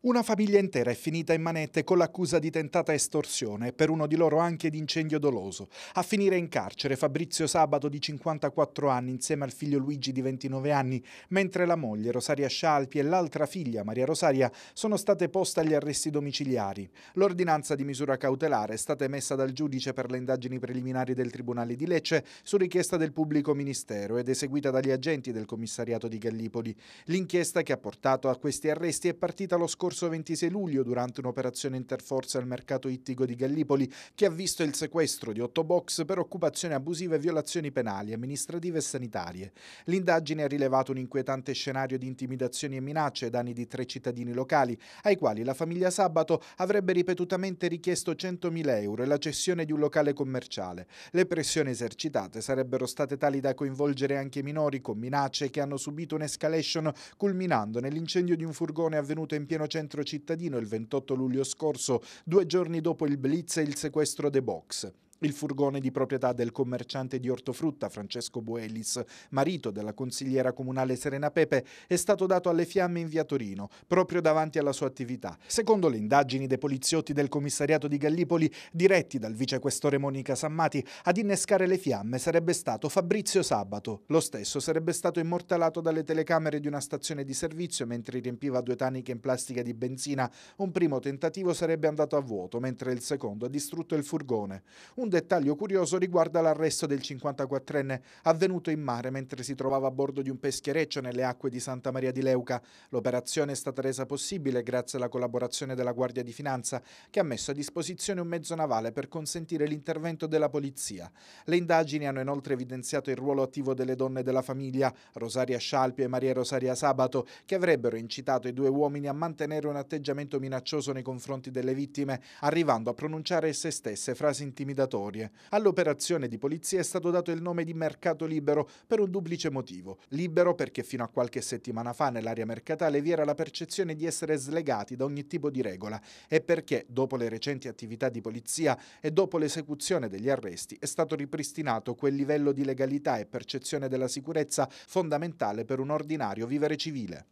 Una famiglia intera è finita in manette con l'accusa di tentata estorsione e per uno di loro anche di incendio doloso. A finire in carcere Fabrizio Sabato di 54 anni insieme al figlio Luigi di 29 anni, mentre la moglie Rosaria Scialpi e l'altra figlia Maria Rosaria sono state poste agli arresti domiciliari. L'ordinanza di misura cautelare è stata emessa dal giudice per le indagini preliminari del Tribunale di Lecce su richiesta del pubblico ministero ed eseguita dagli agenti del commissariato di Gallipoli. L'inchiesta che ha portato a questi arresti è partita lo scorso scorso 26 luglio durante un'operazione interforza al mercato ittico di Gallipoli che ha visto il sequestro di otto box per occupazione abusiva e violazioni penali, amministrative e sanitarie. L'indagine ha rilevato un inquietante scenario di intimidazioni e minacce ai danni di tre cittadini locali, ai quali la famiglia Sabato avrebbe ripetutamente richiesto 100.000 euro e la cessione di un locale commerciale. Le pressioni esercitate sarebbero state tali da coinvolgere anche i minori con minacce che hanno subito un'escalation culminando nell'incendio di un furgone avvenuto in pieno centro centro cittadino il 28 luglio scorso, due giorni dopo il blitz e il sequestro dei box. Il furgone di proprietà del commerciante di ortofrutta Francesco Boelis, marito della consigliera comunale Serena Pepe, è stato dato alle fiamme in via Torino, proprio davanti alla sua attività. Secondo le indagini dei poliziotti del commissariato di Gallipoli, diretti dal vicequestore Monica Sammati, ad innescare le fiamme sarebbe stato Fabrizio Sabato. Lo stesso sarebbe stato immortalato dalle telecamere di una stazione di servizio mentre riempiva due taniche in plastica di benzina. Un primo tentativo sarebbe andato a vuoto, mentre il secondo ha distrutto il furgone. Un un dettaglio curioso riguarda l'arresto del 54enne avvenuto in mare mentre si trovava a bordo di un peschiereccio nelle acque di Santa Maria di Leuca. L'operazione è stata resa possibile grazie alla collaborazione della Guardia di Finanza che ha messo a disposizione un mezzo navale per consentire l'intervento della polizia. Le indagini hanno inoltre evidenziato il ruolo attivo delle donne della famiglia Rosaria Scialpi e Maria Rosaria Sabato che avrebbero incitato i due uomini a mantenere un atteggiamento minaccioso nei confronti delle vittime arrivando a pronunciare esse stesse frasi intimidatorie sparatorie. All'operazione di polizia è stato dato il nome di Mercato Libero per un duplice motivo. Libero perché fino a qualche settimana fa nell'area mercatale vi era la percezione di essere slegati da ogni tipo di regola e perché, dopo le recenti attività di polizia e dopo l'esecuzione degli arresti, è stato ripristinato quel livello di legalità e percezione della sicurezza fondamentale per un ordinario vivere civile.